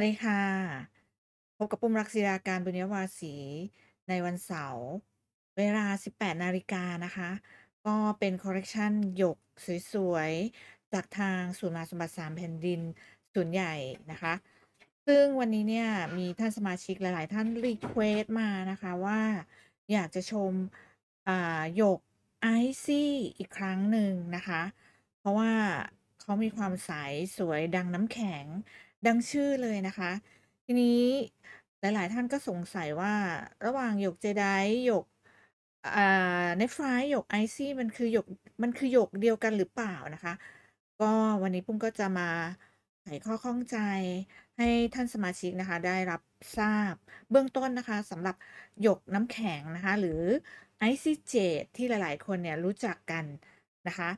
วัสดีค่ะ พบกับปุ้มรักศิราการบุญยวาสีในวันเสาร์เวลา 18นาฬิกานะคะ ก็เป็นคอลเลกชันหยกสวย ๆ จากทางศูนย์มาสมบัติสามแผ่นดินศูนย์ใหญ่นะคะ ซึ่งวันนี้เนี่ย มีท่านสมาชิกหลายๆท่านรีเควสมานะคะ ว่าอยากจะชมหยกไอซี่อีกครั้งหนึ่งนะคะ เพราะว่าเขามีความใส สวยดังน้ำแข็งดังชื่อเลยนะคะ ทีนี้หลายๆท่านก็สงสัยว่าระหว่างหยกเจไดหยกเนฟไฟหยกไอซี่มันคือหยกมันคือหยกเดียวกันหรือเปล่านะคะ ก็วันนี้ปุ้มก็จะมาไขข้อข้องใจให้ท่านสมาชิกนะคะ ได้รับทราบเบื้องต้นนะคะสำหรับหยกน้ำแข็งนะคะ หรือไอซี่เจดที่หลายๆคนเนี่ยรู้จักกันนะคะ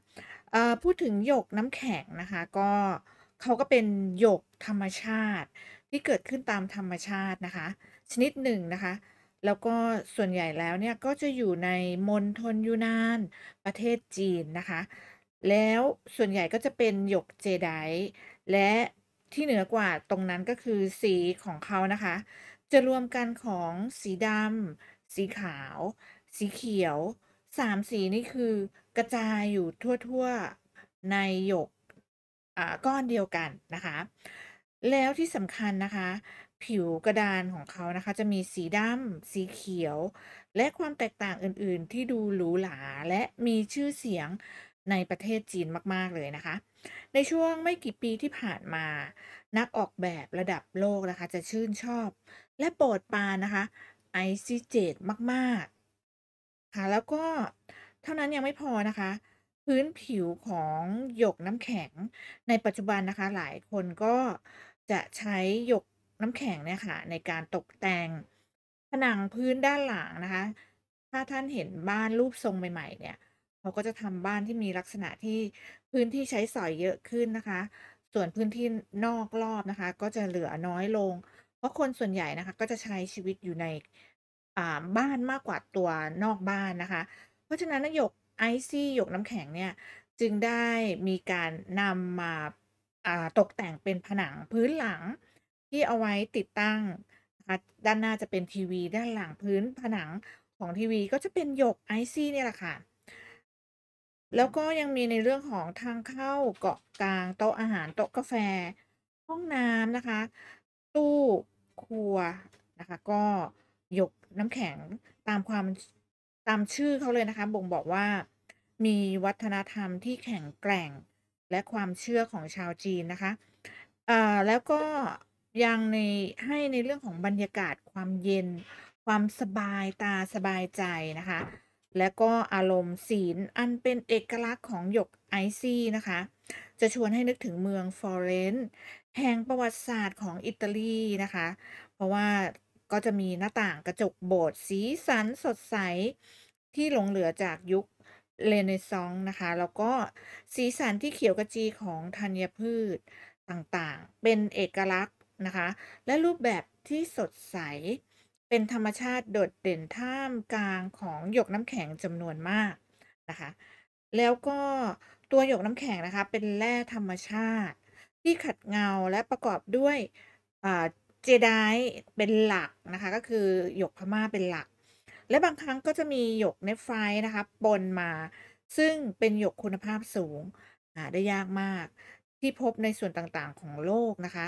พูดถึงหยกน้ำแข็งนะคะก็เขาก็เป็น หยกธรรมชาติ ที่เกิดขึ้นตามธรรมชาตินะคะ ชนิด หนึ่งนะคะแล้วก็ส่วนใหญ่แล้วเนี่ยก็จะอยู่ในมณฑลยูนาน ประเทศจีนนะคะ แล้วส่วนใหญ่ก็จะเป็นหยกเจได และที่เหนือกว่าตรงนั้นก็คือสีของเขานะคะ จะรวมกันของสีดำสีขาว สีเขียวสามสีนี่คือกระจายอยู่ทั่วๆในหยกก้อนเดียวกันนะคะ แล้วที่สำคัญนะคะ ผิวกระดานของเขานะคะ จะมีสีดำสีเขียว และความแตกต่างอื่นๆ ที่ดูหรูหราและมีชื่อเสียงในประเทศจีนมากๆเลยนะคะ ในช่วงไม่กี่ปีที่ผ่านมา นักออกแบบระดับโลกนะคะ จะชื่นชอบ และโปรดปานนะคะไอซิเจตมาก ๆ ค่ะแล้วก็เท่านั้นยังไม่พอนะคะพื้นผิวของหยกน้ำแข็งในปัจจุบันนะคะหลายคนก็จะใช้หยกน้ำแข็งเนี่ยค่ะในการตกแต่งผนังพื้นด้านหลังนะคะ ถ้าท่านเห็นบ้านรูปทรงใหม่ๆเนี่ยเขาก็จะทำบ้านที่มีลักษณะที่พื้นที่ใช้สอยเยอะขึ้นนะคะ ส่วนพื้นที่นอกรอบนะคะก็จะเหลือน้อยลง เพราะคนส่วนใหญ่นะคะก็จะใช้ชีวิตอยู่ในบ้านมากกว่าตัวนอกบ้านนะคะ เพราะฉะนั้นนยกไอซี่หยกน้ำแข็งเนี่ยจึงได้มีการนำมาตกแต่งเป็นผนังพื้นหลังที่เอาไว้ติดตั้ง ด้านหน้าจะเป็นทีวีด้านหลังพื้นผนังของทีวีก็จะเป็นหยกไอซี่เนี่ยแหละค่ะแล้วก็ยังมีในเรื่องของทางเข้าเกาะกลางโต๊ะอาหารโต๊ะกาแฟ ห้องน้ำนะคะ ตู้ครัวนะคะก็หยกน้ำแข็งตามความตามชื่อเขาเลยนะคะบ่งบอกว่ามีวัฒนธรรมที่แข็งแกร่ง และความเชื่อของชาวจีนนะคะเอ่อแล้วก็ยังในให้ในเรื่องของบรรยากาศความเย็น ความสบายตาสบายใจนะคะ และก็อารมณ์ศีลอันเป็นเอกลักษณ์ของหยกไอซี่นะคะ จะชวนให้นึกถึงเมืองฟลอเรนซ์แห่งประวัติศาสตร์ของอิตาลีนะคะ เพราะว่าก็จะมีหน้าต่างกระจกโบสถ์สีสันสดใสที่หลงเหลือจากยุคเรเนซองส์นะคะ แล้วก็สีสันที่เขียวกระจีของธัญพืชต่างๆ เป็นเอกลักษณ์ นะคะ และรูปแบบที่สดใส เป็นธรรมชาติโดดเด่นท่ามกลางของหยกน้ำแข็งจำนวนมากนะคะ แล้วก็ตัวหยกน้ำแข็งนะคะเป็นแร่ธรรมชาติที่ขัดเงาและประกอบด้วยเจไดเป็นหลักนะคะก็คือหยกพม่าเป็นหลัก และบางครั้งก็จะมีหยกเนฟไฟนะคะปนมา ซึ่งเป็นหยกคุณภาพสูงหาได้ยากมากที่พบในส่วนต่างๆของโลกนะคะ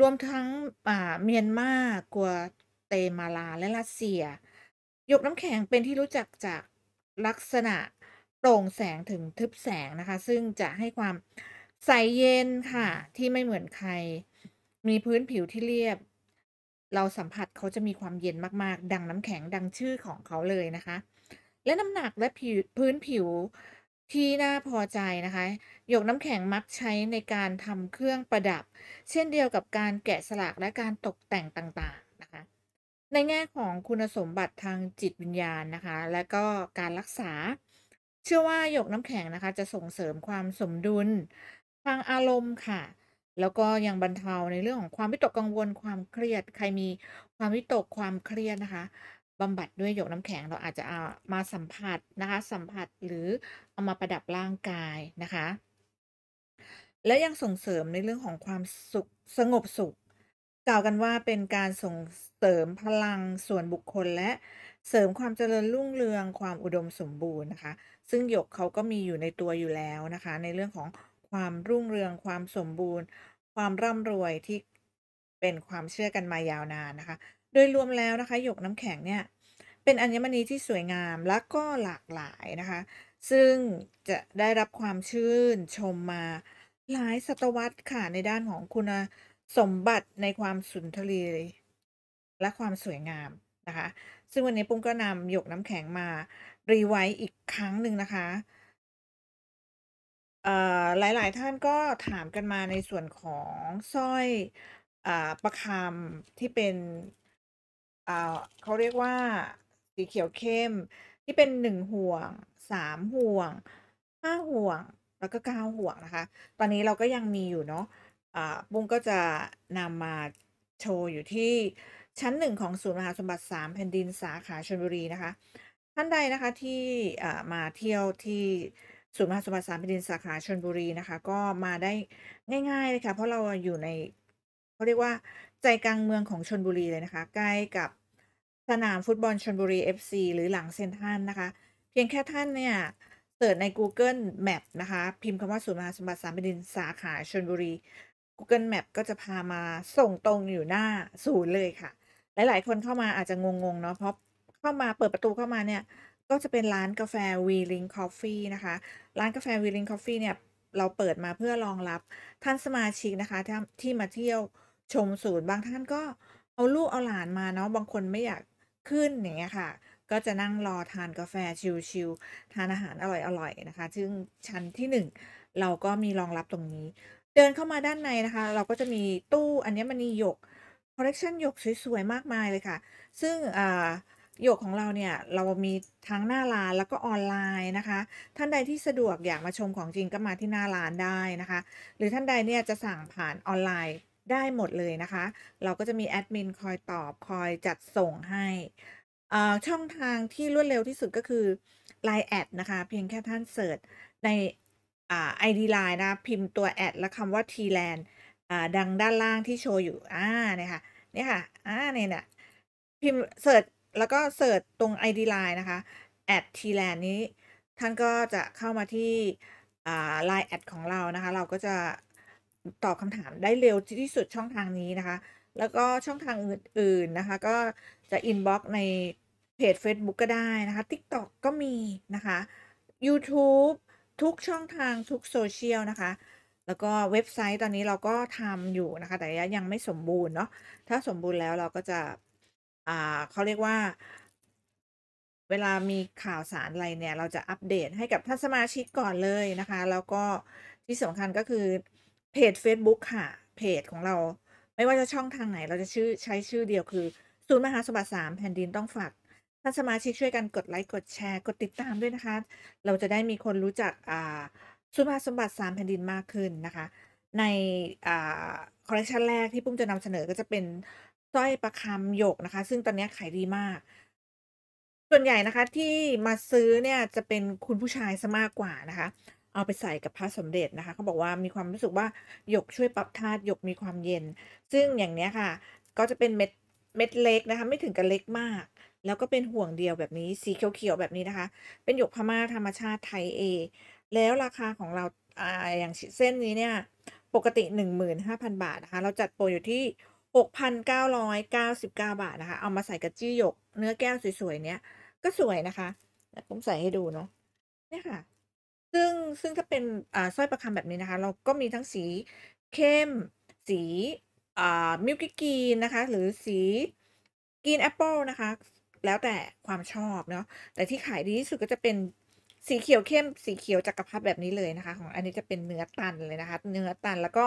รวมทั้งเมียนมากัวเตมาลาและรัสเซีย หยกน้ำแข็งเป็นที่รู้จักจากลักษณะโปร่งแสงถึงทึบแสงนะคะ ซึ่งจะให้ความใสเย็นค่ะที่ไม่เหมือนใคร มีพื้นผิวที่เรียบเราสัมผัสเขาจะมีความเย็นมาก ๆ ดังน้ำแข็งดังชื่อของเขาเลยนะคะ และน้ำหนักและผิวพื้นผิวที่น่าพอใจนะคะ หยกน้ำแข็งมักใช้ในการทำเครื่องประดับ เช่นเดียวกับการแกะสลักและการตกแต่งต่างๆนะคะ ในแง่ของคุณสมบัติทางจิตวิญญาณนะคะ และก็การรักษา เชื่อว่าหยกน้ำแข็งนะคะ จะส่งเสริมความสมดุล ทางอารมณ์ค่ะแล้วก็ยังบรรเทาในเรื่องของความวิตกกังวลความเครียด ใครมีความวิตกความเครียดนะคะบำบัดด้วยหยกน้ำแข็งเราอาจจะเอามาสัมผัสนะคะสัมผัสหรือเอามาประดับร่างกายนะคะและยังส่งเสริมในเรื่องของความสุขสงบสุข กล่าวกันว่าเป็นการส่งเสริมพลังส่วนบุคคลและเสริมความเจริญรุ่งเรือง ความอุดมสมบูรณ์นะคะ ซึ่งหยกเขาก็มีอยู่ในตัวอยู่แล้วนะคะในเรื่องของความรุ่งเรืองความสมบูรณ์ความร่ำรวยที่เป็นความเชื่อกันมายาวนานนะคะ โดยรวมแล้วนะคะหยกน้ำแข็งเนี่ย เป็นอัญมณีที่สวยงามและก็หลากหลายนะคะ ซึ่งจะได้รับความชื่นชมมาหลายศตวรรษค่ะในด้านของคุณสมบัติในความสุนทรีและความสวยงามนะคะ ซึ่งวันนี้ปุ้มก็นำหยกน้ำแข็งมารีไว้อีกครั้งหนึ่งนะคะหลายหลายท่านก็ถามกันมาในส่วนของสร้อยอ่าประคำที่เป็นอ่าเขาเรียกว่าสีเขียวเข้มที่เป็นหนึ่งห่วงสามห่วงห้าห่วงแล้วก็เก้าห่วงนะคะ ตอนนี้เราก็ยังมีอยู่เนาะอ่าบุ้งก็จะนำมาโชว์อยู่ที่ชั้นหนึ่งของศูนย์มหาสมบัติสามแผ่นดินสาขาชนบุรีนะคะ ท่านใดนะคะที่มาเที่ยวที่ศูนย์มหาสมบัติสามแผดินสาขาชนบุรีนะคะก็มาได้ง่ายๆเลยค่ะเพราะเราอยู่ในเขาเรียกว่า ใจกลางเมืองของชนบุรีเลยนะคะ ใกล้กับ สนามฟุตบอลชนบุรี FC หรือหลังเซนทันนะคะ เพียงแค่ท่านเนี่ยเสิร์ชใน Google Map นะคะพิมพ์คำว่าศูนย์มหาสมบัติสามแผดินสาขาชนบุรี Google Map ก็จะพามาส่งตรงอยู่หน้าศูนย์เลยค่ะ หลาย ๆ คนเข้ามาอาจจะงงๆเนาะเพราะเข้ามาเปิดประตูเข้ามาเนี่ยก็จะเป็นร้านกาแฟ w e l i n g Coffee นะคะ ร้านกาแฟ w e l i n g Coffee เนี่ยเราเปิดมาเพื่อรองรับท่านสมาชิกนะคะทที่มาเที่ยวชมศูนย์บางท่านก็เอาลูกเอาหลานมาเนาะบางคนไม่อยากขึ้นอย่างเงี้ยค่ะ ก็จะนั่งรอทานกาแฟชิลๆทานอาหารอร่อยๆนะคะ ซึ่งชั้นที่ 1 เราก็มีรองรับตรงนี้ เดินเข้ามาด้านในนะคะ เราก็จะมีตู้อันนี้มันนีหยกคอลเลกชันหยกสวยๆมากมายเลยค่ะ ซึ่งอ่าโยกของ เรา เนี่ยเรามีทั้งหน้าร้านแล้วก็ออนไลน์ นะคะ ท่านใดที่สะดวกอยาก มาชมของจริงก็มาที่หน้าร้านได้ นะคะหรือท่านใดเนี่ยจะสั่งผ่านออนไลน์ได้หมดเลยนะคะ เราก็จะมีแอดมินคอยตอบคอยจัดส่งให้ช่องทางที่รวดเร็วที่สุดก็คือ Line แอดนะคะเพียงแค่ท่านเสิร์ชในไอดีไลน์นะพิมพ์ตัวแอดและคำว่า t l a n d ดังด้านล่างที่โชว์อยู่อ่าเนี่ยค่ะเนี่ยค่ะอ่าเนี่ยนยพิมพ์เสิร์ชแล้วก็เสิร์ชตรง ID Line นะคะ at t l a n นี้ ท่านก็จะเข้ามาที่ l ล n e แอดของเรานะคะ เราก็จะ ตอบคำถามได้เร็วที่สุดช่องทางนี้นะคะ แล้วก็ช่องทางอื่น ๆ นะคะ ก็จะ inbox ในเพจ Facebook ก็ได้นะคะ TikTok ก็มีนะคะ YouTube ทุกช่องทางทุกโซเชียลนะคะ แล้วก็เว็บไซต์ตอนนี้เราก็ทำอยู่นะคะ แต่ยังไม่สมบูรณ์เนาะถ้าสมบูรณ์แล้วเราก็จะเขาเรียกว่า เวลามีข่าวสารอะไรเนี่ย เราจะอัปเดตให้กับท่าน สมาชิกก่อนเลยนะคะ แล้วก็ที่สำคัญก็คือเพจ Facebook ค่ะเพจ ของเรา ไม่ว่าจะช่องทางไหน เราจะ ชื่อ ใช้ชื่อเดียวคือ ศูนย์มหาสมบัติสามแผ่นดินต้องฝากท่านสมาชิกช่วยกันกดไลค์กดแชร์ กดติดตามด้วยนะคะ เราจะได้มีคนรู้จักศูนย์มหาสมบัติสามแผ่นดินมากขึ้นนะคะในอคอลเลคชันแรกที่ปุ้มจะนำเสนอก็จะเป็นสร้อยประคำหยกนะคะ ซึ่งตอนนี้ขายดีมากส่วนใหญ่นะคะที่มาซื้อเนี่ยจะเป็นคุณผู้ชายซะมากกว่านะคะ เอาไปใส่กับพระสมเด็จนะคะเขาบอกว่ามีความรู้สึกว่าหยกช่วยปรับธาตุหยกมีความเย็น ซึ่งอย่างเนี้ยค่ะ ก็จะเป็นเม็ดเม็ดเล็กนะคะ ไม่ถึงกับเล็กมาก แล้วก็เป็นห่วงเดียวแบบนี้สีเขียวๆแบบนี้นะคะ เป็นหยกพม่าธรรมชาติไทยเอแล้วราคาของเราออย่างเส้นนี้เนี่ยปกติ15,000บาทนะคะ เราจัดโปรอยู่ที่6,999 บาทนะคะ เอามาใส่กับจี้หยก เนื้อแก้วสวย ๆ เนี้ย ก็สวยนะคะผมใส่ให้ดูเนาะ เนี่ยค่ะ ซึ่งซึ่งถ้าเป็น อ่าสร้อยประคำแบบนี้นะคะ เราก็มีทั้งสี เข้มสี อ่า มิลกี้กรีน นะคะ หรือสีกรีน แอปเปิลนะคะ แล้วแต่ความชอบเนาะแต่ที่ขายดีที่สุดก็จะเป็นสีเขียวเข้มสีเขียวจักรพรรดิแบบนี้เลยนะคะ ของอันนี้จะเป็นเนื้อตันเลยนะคะเนื้อตันแล้วก็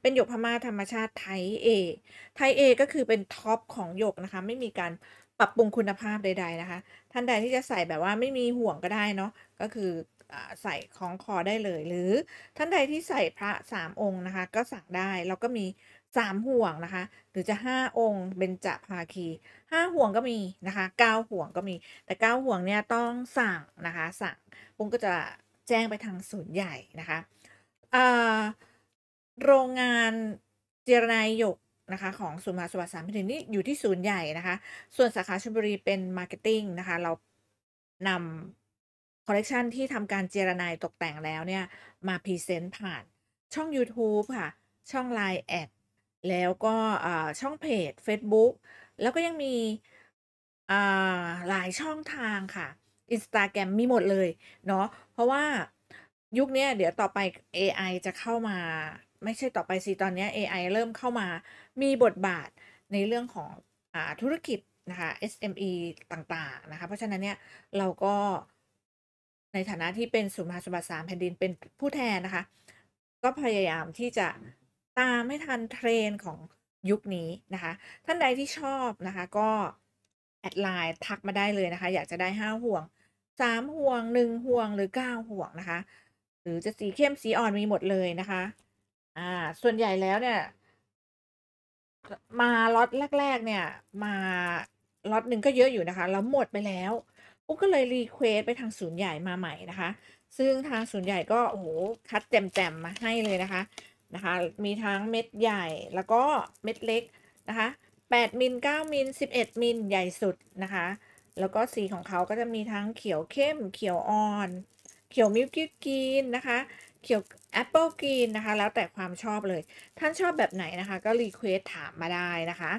เป็นหยกพม่าธรรมชาติไทยเอไทยเอก็คือเป็นท็อป ของหยกนะคะ ไม่มีการปรับปรุงคุณภาพใด ๆนะคะ ท่านใดที่จะใส่แบบว่าไม่มีห่วงก็ได้เนาะก็คือใส่ของคอได้เลย หรือท่านใดที่ใส่พระสามองค์นะคะ ก็สั่งได้แล้วก็มีสามห่วงนะคะ หรือจะห้าองค์เบญจภาคีห้าห่วงก็มีนะคะเก้าห่วงก็มี แต่เก้าห่วงเนี่ยต้องสั่งนะคะสั่งปุ้งก็จะแจ้งไปทางศูนย์ใหญ่นะคะโรงงานเจรนายหยกนะคะของสุมาสวัสดิ์สามพันนี่อยู่ที่ศูนย์ใหญ่นะคะส่วน สาขาชลบุรีเป็นมาร์เก็ตติ้งนะคะเรานำคอลเลกชันที่ทำการเจรนายตกแต่งแล้วเนี่ยมาพรีเซนต์ผ่านช่อง YouTube ค่ะช่อง Line แอดแล้วก็ช่องเพจ Facebook แล้วก็ยังมีหลายช่องทางค่ะ Instagram มีหมดเลย เนาะเพราะว่ายุคนี้เดี๋ยวต่อไป AI จะเข้ามา ไม่ใช่ต่อไปสิตอนนี้ AI เริ่มเข้ามามีบทบาทในเรื่องของอธุรกิจนะคะ SME ต่างๆนะคะ เพราะฉะนั้นเนี่ยเราก็ในฐานะที่เป็นสุมาสมบัติสามแผ่นดินเป็นผู้แทนนะคะ ก็พยายามที่จะตามไม่ทันเทรนของยุคนี้นะคะ ท่านใดที่ชอบนะคะ ก็แอดไลน์ทักมาได้เลยนะคะ อยากจะได้ห้าห่วงสามห่วงหนึ่งห่วงหรือเก้าห่วงนะคะ หรือจะสีเข้มสีอ่อนมีหมดเลยนะคะ อ่า ส่วนใหญ่แล้วเนี่ย มาล็อตแรก ๆ เนี่ยมาล็อตหนึ่งก็เยอะอยู่นะคะแล้วหมดไปแล้วุ๊กก็เลยรีเควสไปทางศูนย์ใหญ่มาใหม่นะคะ ซึ่งทางศูนย์ใหญ่ก็โอ้โหคัดแจมๆมาให้เลยนะคะนะคะมีทั้งเม็ดใหญ่แล้วก็เม็ดเล็กนะคะ8มิล9มิล11มิลใหญ่สุดนะคะแล้วก็สีของเขาก็จะมีทั้งเขียวเข้มเขียวอ่อนเขียวมิลกี้กรีนนะคะเขียวแอปเปิลกรีนนะคะแล้วแต่ความชอบเลย ท่านชอบแบบไหนนะคะก็รีเควสถามมาได้นะคะ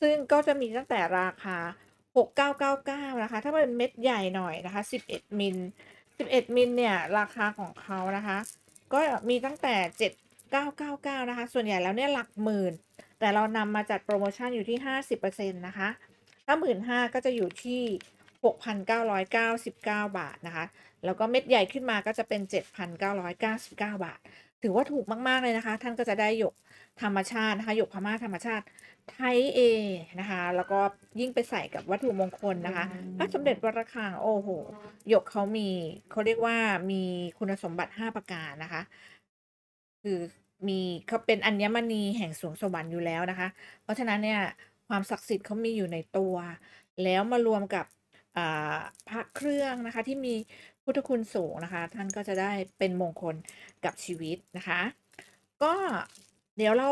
ซึ่งก็จะมีตั้งแต่ราคา6999นะคะถ้าเป็นเม็ดใหญ่หน่อยนะคะ11มิล11มิลเนี่ยราคาของเขานะคะ ก็มีตั้งแต่999 นะคะ ส่วนใหญ่แล้วเนี่ยหลักหมื่น แต่เรานำมาจัดโปรโมชั่นอยู่ที่ 50%นะคะ ถ้าหมื่นห้าก็จะอยู่ที่ 6,999 บาทนะคะ แล้วก็เม็ดใหญ่ขึ้นมาก็จะเป็น 7,999 บาท ถือว่าถูกมากๆเลยนะคะ ท่านก็จะได้หยกธรรมชาตินะคะหยกพม่าธรรมชาติไทยเอนะคะ แล้วก็ยิ่งไปใส่กับวัตถุมงคลนะคะพระสมเด็จวรคางโอ้โหหยกเขามีเขาเรียกว่ามีคุณสมบัติ 5 ประการนะคะ คือมีเขาเป็นอัญมณีแห่งสวงสวรรค์อยู่แล้วนะคะ เพราะฉะนั้น เนี่ยความศักดิ์สิทธิ์เขามีอยู่ในตัว แล้วมารวมกับพระเครื่องนะคะ ที่มีพุทธคุณสูงนะคะ ท่านก็จะได้เป็นมงคลกับชีวิตนะคะ ก็เดี๋ยวเรา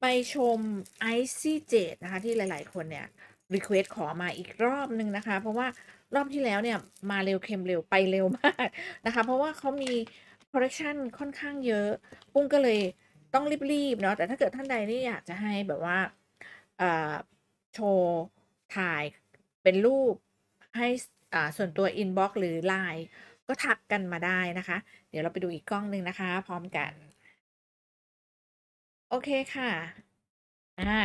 ไปชมไอซี่เจดนะคะ ที่หลาย ๆคนเนี่ยรีเควสขอมาอีกรอบนึงนะคะเพราะว่ารอบที่แล้วเนี่ยมาเร็วเค็มเร็วไปเร็วมากนะคะ เพราะว่าเขามีคอร์เรคชันค่อนข้างเยอะ ปุ้งก็เลยต้องรีบ ๆ เนาะ แต่ถ้าเกิดท่านใดนี่อยากจะให้แบบว่าโชว์ถ่ายเป็นรูปให้ส่วนตัวอินบ็อกหรือไลน์ ก็ ทักกันมาได้นะคะ เดี๋ยวเราไปดูอีกกล้องหนึ่งนะคะ พร้อมกัน โอเคค่ะ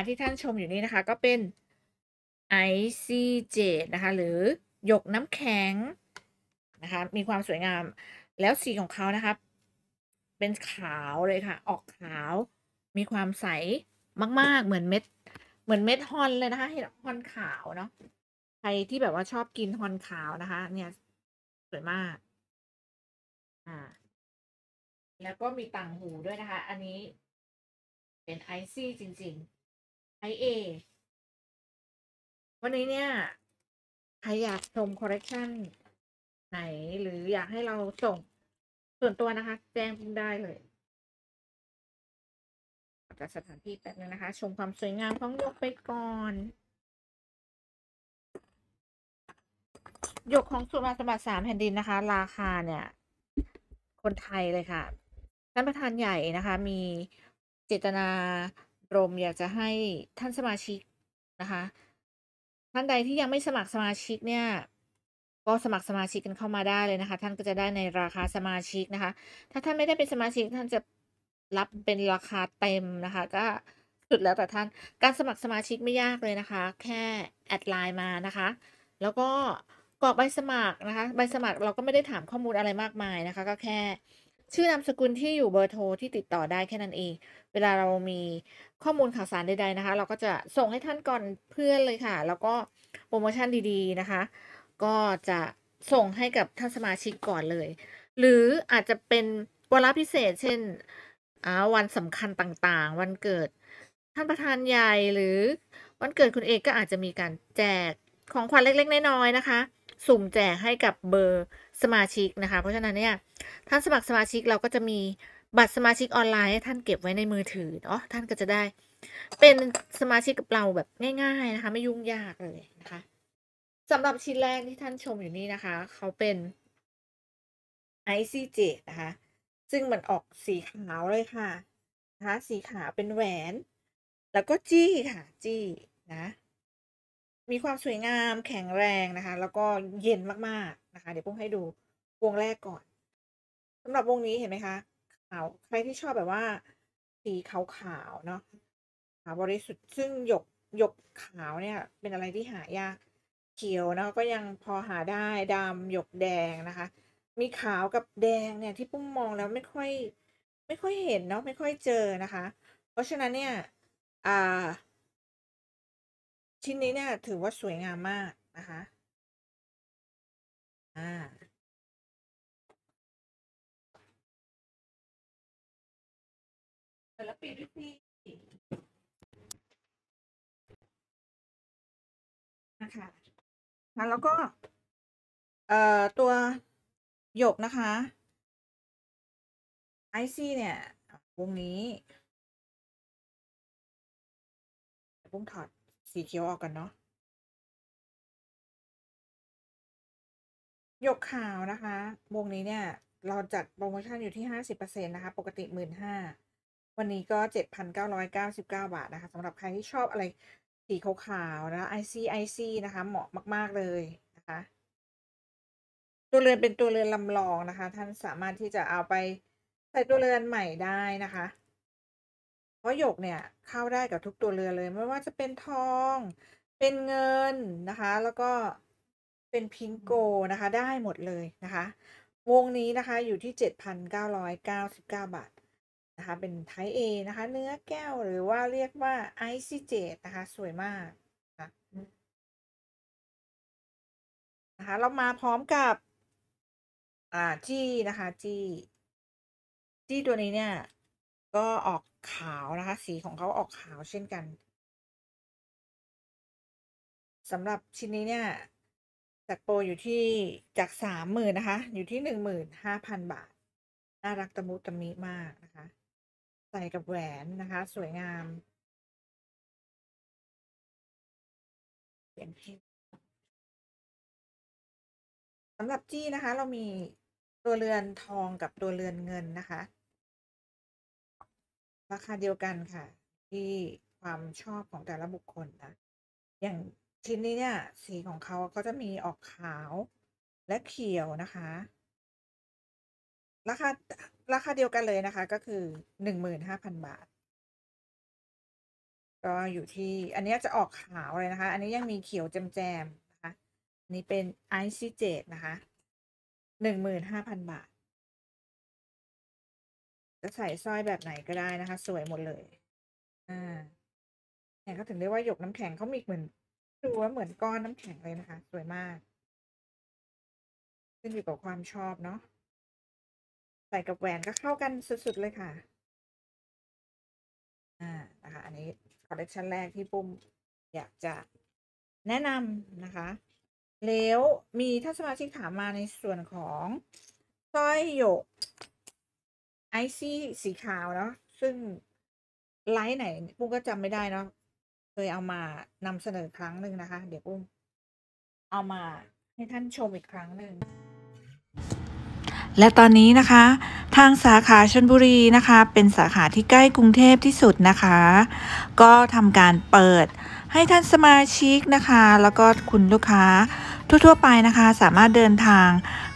ที่ท่านชมอยู่นี่นะคะ ก็เป็น IC j นะคะ หรือหยกน้ำแข็งนะคะ มีความสวยงามแล้วสีของเขานะครับ เป็นขาวเลยค่ะ ออกขาวมีความใสมาก ๆ เหมือนเม็ด เหมือนเม็ดฮอนเลยนะคะเหฮอนขาวเนาะใครที่แบบว่าชอบกินฮอนขาวนะคะ เนี่ย สวยมากอ่า แล้วก็มีต่างหูด้วยนะคะ อันนี้เป็นไอซี่จริง ๆไอเอวันนี้เนี่ย ใครอยากชมคอลเลคชันไหนหรืออยากให้เรา ส่งส่วนตัวนะคะ แจ้งได้เลยจากสถานที่แป๊บนึงนะคะ ชมความสวยงามของหยกไปก่อนหยกของสุมาสมบัติสามแผ่นดินนะคะ ราคาเนี่ย คนไทยเลยค่ะ ท่านประธานใหญ่นะคะ มีเจตนารมอยากจะให้ท่านสมาชิกนะคะ ท่านใดที่ยังไม่สมัครสมาชิกเนี่ยก็สมัครสมาชิกกันเข้ามาได้เลยนะคะ ท่านก็จะได้ในราคาสมาชิกนะคะถ้าท่านไม่ได้เป็นสมาชิก ท่านจะรับเป็นราคาเต็มนะคะ ก็สุดแล้วแต่ท่านการสมัครสมาชิกไม่ยากเลยนะคะ แค่แอดไลน์มานะคะ แล้วก็กรอกใบสมัครนะคะ ใบสมัครเราก็ไม่ได้ถามข้อมูลอะไรมากมายนะคะ ก็แค่ชื่อนามสกุลที่อยู่เบอร์โทรที่ติดต่อได้แค่นั้นเอง เวลาเรามีข้อมูลข่าวสารใดๆนะคะ เราก็จะส่งให้ท่านก่อนเพื่อนเลยค่ะ แล้วก็โปรโมชั่นดี ๆ นะคะก็จะส่งให้กับท่านสมาชิกก่อนเลย หรืออาจจะเป็นวาระพิเศษเช่นวันสำคัญต่างๆ วันเกิด ท่านประธานใหญ่หรือวันเกิดคุณเอกก็อาจจะมีการแจกของขวัญเล็กๆ น้อยๆนะคะสุ่มแจกให้กับเบอร์สมาชิกนะคะ เพราะฉะนั้นเนี่ยท่านสมัครสมาชิกเราก็จะมีบัตรสมาชิกออนไลน์ ให้ท่านเก็บไว้ในมือถือเนาะท่านก็จะได้ เป็นสมาชิกกับเราแบบง่ายๆนะคะ ไม่ยุ่งยากเลยนะคะสำหรับชิ้นแรกที่ท่านชมอยู่นี่นะคะ เขาเป็นไอซี่เจนะคะ ซึ่งมันออกสีขาวเลยค่ะ นะคะ สีขาวเป็นแหวน แล้วก็จี้ค่ะ จี้นะ มีความสวยงาม แข็งแรงนะคะ แล้วก็เย็นมากๆนะคะ เดี๋ยวพุ่งให้ดูวงแรกก่อนสำหรับวงนี้เห็นไหมคะ ขาวใครที่ชอบแบบว่าสีขาวๆเนาะขาวบริสุทธิ์ซึ่งหยกหยกขาวเนี่ย เป็นอะไรที่หายากเขียวนะคะก็ยังพอหาได้ดำหยกแดงนะคะ มีขาวกับแดงเนี่ยที่ปุ้มมองแล้วไม่ค่อย ไม่ค่อยเห็นเนาะไม่ค่อยเจอนะคะ เพราะฉะนั้นเนี่ย อ่า ชิ้นนี้เนี่ย ถือว่าสวยงามมากนะคะ อ่าแล้วปิดด้วยซีนะคะนะแล้วก็ เอ่อ ตัวหยกนะคะไอซี่เนี่ยวงนี้วงถอดสีเขียวออกกันเนาะหยกขาวนะคะ วงนี้เนี่ย เราจัดโปรโมชั่นอยู่ที่ห้าสิบเปอร์เซ็นต์นะคะ ปกติหมื่นห้าวันนี้ก็เจ็ดพันเก้าร้อยเก้าสิบเก้าบาทนะคะสำหรับใครที่ชอบอะไรสีขาวๆนะไอซี่ไอซี่นะคะ เหมาะมาก ๆ เลยนะคะ ตัวเรือนเป็นตัวเรือนลำลองนะคะ ท่านสามารถที่จะเอาไปใส่ตัวเรือนใหม่ได้นะคะ เพราะหยกเนี่ยเข้าได้กับทุกตัวเรือนเลย ไม่ว่าจะเป็นทองเป็นเงินนะคะ แล้วก็เป็นพิงโกนะคะ ได้หมดเลยนะคะ วงนี้นะคะ อยู่ที่ 7,999 บาทคะเป็นไทเอนะคะเนื้อแก้วหรือว่าเรียกว่าไอซิเจตนะคะ สวยมากนะคะ เรามาพร้อมกับ อ่าจี้นะคะจี้จี้ตัวนี้เนี่ย ก็ออกขาวนะคะ สีของเขาออกขาวเช่นกันสำหรับชิ้นนี้เนี่ยจัดโปรอยู่ที่จากสามหมื่นนะคะ อยู่ที่หนึ่งหมื่นห้าพันบาท น่ารักตะมุตะมิมากนะคะใส่กับแหวนนะคะ สวยงามเปลี่ยนเพรสำหรับจี้นะคะ เรามีตัวเรือนทองกับตัวเรือนเงินนะคะ ราคาเดียวกันค่ะ ที่ความชอบของแต่ละบุคคลนะอย่างชิ้นนี้เนี่ย สีของเขาก็จะมีออกขาวและเขียวนะคะราคาราคาเดียวกันเลยนะคะ ก็คือหนึ่งหมื่นห้าพันบาท ก็อยู่ที่อันนี้จะออกขาวเลยนะคะ อันนี้ยังมีเขียวแจมๆนะคะนี่เป็นไอซีเจตนะคะหนึ่งหมื่นห้าพันบาทจะใส่สร้อยแบบไหนก็ได้นะคะสวยหมดเลยอ่าเนี่ยก็ถึงได้ว่าหยกน้ำแข็งเขามีเหมือนดูว่าเหมือนก้อนน้ำแข็งเลยนะคะ สวยมากขึ้นอยู่กับความชอบเนาะใส่กับแหวนก็เข้ากันสุดๆเลยค่ะ อ่านะคะ อันนี้คอลเลกชันแรกที่ปุ้ม อยากจะแนะนำนะคะ แล้วมีท่านสมาชิกถามมาในส่วนของสร้อยหยกไอซี่สีขาวเนาะ ซึ่งไลท์ไหนปุ้มก็จำไม่ได้เนาะ เคยเอามานำเสนอครั้งหนึ่งนะคะ เดี๋ยวปุ้ม เอามาให้ท่านชมอีกครั้งหนึ่งและตอนนี้นะคะทางสาขาชนบุรีนะคะ เป็นสาขาที่ใกล้กรุงเทพที่สุดนะคะ ก็ทำการเปิดให้ท่านสมาชิกนะคะ แล้วก็คุณลูกค้า ทั่วๆไปนะคะสามารถเดินทาง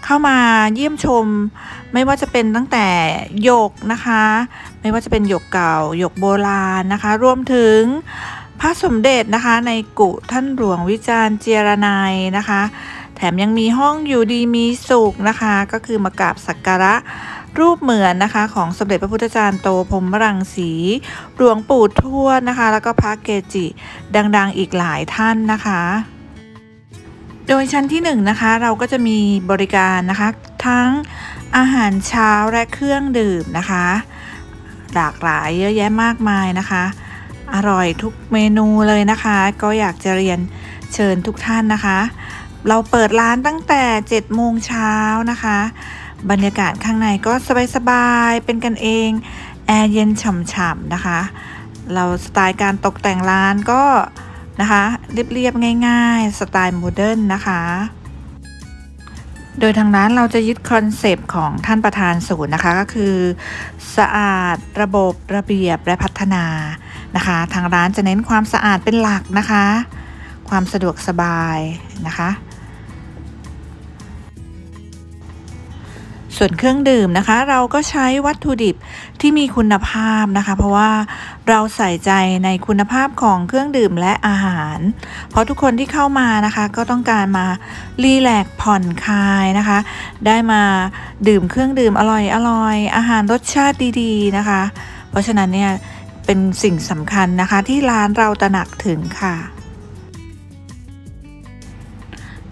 เข้ามาเยี่ยมชม ไม่ว่าจะเป็นตั้งแต่หยกนะคะ ไม่ว่าจะเป็นหยกเก่าหยกโบราณนะคะ รวมถึงพระสมเด็จนะคะ ในกุท่านหลวงวิจารณ์เจรนายนะคะแถมยังมีห้องอยู่ดีมีสุขนะคะ ก็คือมากราบสักการะรูปเหมือนนะคะ ของสมเด็จพระพุทธจารย์โตพรมรังสีหลวงปู่ทวดนะคะ แล้วก็พระเกจิดังๆอีกหลายท่านนะคะ โดยชั้นที่1นนะคะเราก็จะมีบริการนะคะ ทั้งอาหารเช้าและเครื่องดื่มนะคะ หลากหลายเยอะแยะมากมายนะคะ อร่อยทุกเมนูเลยนะคะ ก็อยากจะเรียนเชิญทุกท่านนะคะเราเปิดร้านตั้งแต่7โมงเช้านะคะ บรรยากาศข้างในก็สบายๆเป็นกันเอง แอร์เย็นฉ่ำๆนะคะ เราสไตล์การตกแต่งร้านก็นะคะเรียบๆง่าย ๆ สไตล์โมเดิร์นนะคะ โดยทางร้านเราจะยึดคอนเซปต์ของท่านประธานศูนย์นะคะก็คือสะอาดระบบระเบียบและพัฒนานะคะทางร้านจะเน้นความสะอาดเป็นหลักนะคะ ความสะดวกสบายนะคะส่วนเครื่องดื่มนะคะ เราก็ใช้วัตถุดิบที่มีคุณภาพนะคะ เพราะว่าเราใส่ใจในคุณภาพของเครื่องดื่มและอาหาร เพราะทุกคนที่เข้ามานะคะ ก็ต้องการมารีแลกผ่อนคลายนะคะ ได้มาดื่มเครื่องดื่มอร่อยอร่อยอาหารรสชาติดีๆนะคะ เพราะฉะนั้นเนี่ย เป็นสิ่งสำคัญนะคะ ที่ร้านเราตระหนักถึงค่ะ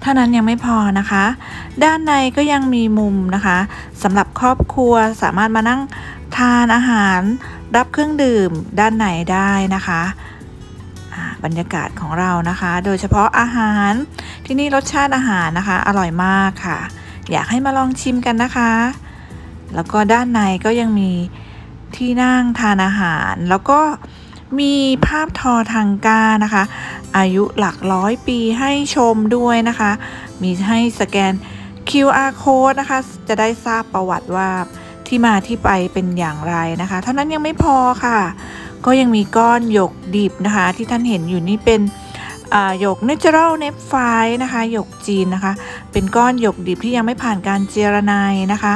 ท่านั้นยังไม่พอนะคะ ด้านในก็ยังมีมุมนะคะสำหรับครอบครัวสามารถมานั่งทานอาหาร รับเครื่องดื่มด้านในได้นะคะบรรยากาศของเรานะคะ โดยเฉพาะอาหารที่นี่รสชาติอาหารนะคะ อร่อยมากค่ะ อยากให้มาลองชิมกันนะคะ แล้วก็ด้านในก็ยังมีที่นั่งทานอาหาร แล้วก็มีภาพทอทางกานะคะอายุ หลักร้อยปีให้ชมด้วยนะคะ มีให้สแกน QR code นะคะ จะได้ทราบประวัติว่าที่มาที่ไปเป็นอย่างไรนะคะ เท่านั้นยังไม่พอค่ะ ก็ยังมีก้อนหยกดิบนะคะ ที่ท่านเห็นอยู่นี่เป็นหยกเนเจอร a l n e ฟ f i นะคะ หยกจีนนะคะ เป็นก้อนหยกดิบที่ยังไม่ผ่านการเจรไนนะคะ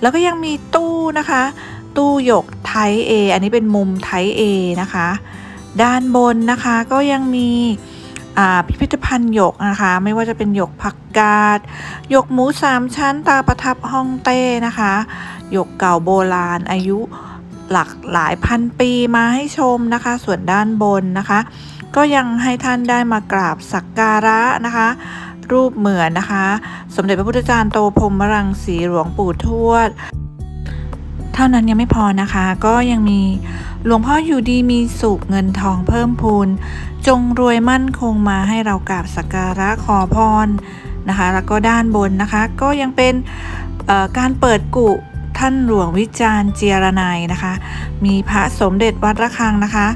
แล้วก็ยังมีตู้นะคะ ตู้หยกไทยออันนี้เป็นมุมไทยอนะคะด้านบนนะคะก็ยังมีพิพิธภัณฑ์ หยกนะคะ ไม่ว่าจะเป็นหยกผักกาดหยกหมูสามชั้นตาประทับฮ่องเต้นะคะหยกเก่าโบราณ อายุหลักหลายพันปีมาให้ชมนะคะ ส่วนด้านบนนะคะ ก็ยังให้ท่านได้มากราบสักการะนะคะ รูปเหมือนนะคะ สมเด็จพระพุทธจารย์โตพรมมรังสีหลวงปู่ทวด เท่านั้นยังไม่พอนะคะก็ยังมีหลวงพ่ออยู่ดีมีสุขเงินทองเพิ่มพูน จงรวยมั่นคงมาให้เรากราบสักการะขอพรนะคะ แล้วก็ด้านบนนะคะก็ยังเป็นการเปิดกุท่านหลวงวิจารณ์เจียรนายนะคะ มีพระสมเด็จวัดระฆังนะคะ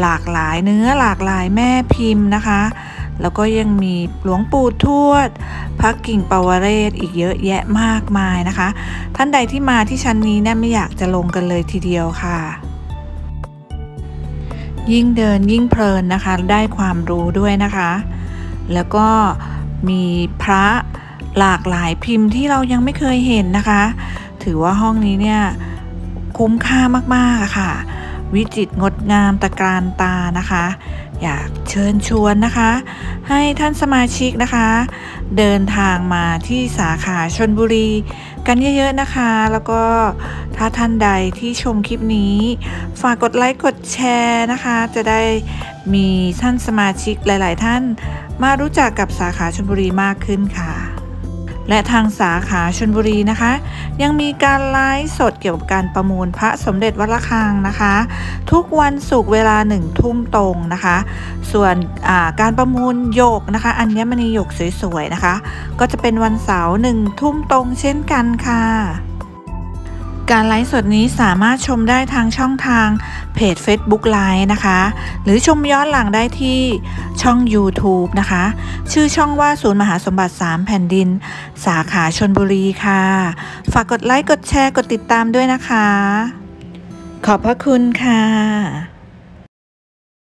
หลากหลายเนื้อหลากหลายแม่พิมพ์นะคะ แล้วก็ยังมีหลวงปู่ทวด พระกิ่งปาวเรศอีกเยอะแยะมากมายนะคะ ท่านใดที่มาที่ชั้นนี้เนี่ยไม่อยากจะลงกันเลยทีเดียวค่ะยิ่งเดิน ยิ่งเพลินนะคะ ได้ความรู้ด้วยนะคะ แล้วก็มีพระหลากหลายพิมพ์ที่เรายังไม่เคยเห็นนะคะ ถือว่าห้องนี้เนี่ยคุ้มค่ามากๆค่ะ วิจิตรงดงามตะการตานะคะอยากเชิญชวนนะคะ ให้ท่านสมาชิกนะคะ เดินทางมาที่สาขาชนบุรีกันเยอะๆนะคะ แล้วก็ถ้าท่านใดที่ชมคลิปนี้ ฝากกดไลค์ กดแชร์นะคะ จะได้มีท่านสมาชิกหลายๆท่านมารู้จักกับสาขาชนบุรีมากขึ้นค่ะและทางสาขาชนบุรีนะคะ ยังมีการไลฟ์สดเกี่ยวกับการประมูลพระสมเด็จวัดระคังนะคะ ทุกวันศุกร์เวลาหนึ่งทุ่มตรงนะคะ ส่วนการประมูลโยกนะคะอัญมณีโยกสวยๆนะคะ ก็จะเป็นวันเสาร์หนึ่งทุ่มตรงเช่นกันค่ะการไลฟ์สดนี้สามารถชมได้ทางช่องทาง เพจ Facebook Live นะคะ หรือชมย้อนหลังได้ที่ช่อง YouTube นะคะ ชื่อช่องว่า ศูนย์มหาสมบัติ 3 แผ่นดินสาขาชนบุรีค่ะ ฝากกดไลค์ กดแชร์ กดติดตามด้วยนะคะ ขอบพระคุณค่ะ